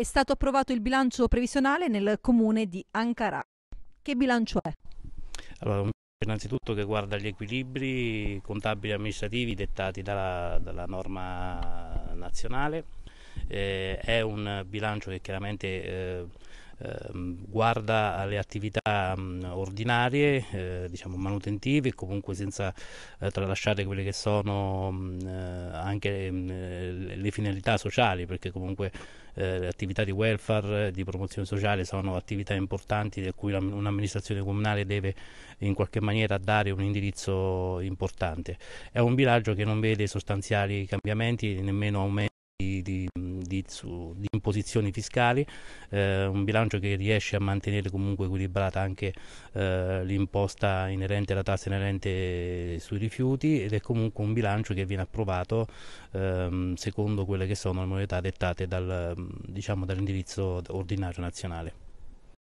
È stato approvato il bilancio previsionale nel comune di Ankara. Che bilancio è? Allora, innanzitutto che guarda gli equilibri contabili e amministrativi dettati dalla, dalla norma nazionale. Eh, è un bilancio che chiaramente eh, Ehm, guarda alle attività mm, ordinarie, eh, diciamo manutentive, comunque senza eh, tralasciare quelle che sono mm, eh, anche mm, le finalità sociali, perché comunque le attività di welfare, di promozione sociale sono attività importanti di cui un'amministrazione comunale deve in qualche maniera dare un indirizzo importante. È un bilancio che non vede sostanziali cambiamenti, nemmeno aumenti di, di di, su, di imposizioni fiscali, eh, un bilancio che riesce a mantenere comunque equilibrata anche eh, l'imposta inerente, alla tassa inerente sui rifiuti ed è comunque un bilancio che viene approvato ehm, secondo quelle che sono le modalità dettate dal, diciamo, dall'indirizzo ordinario nazionale.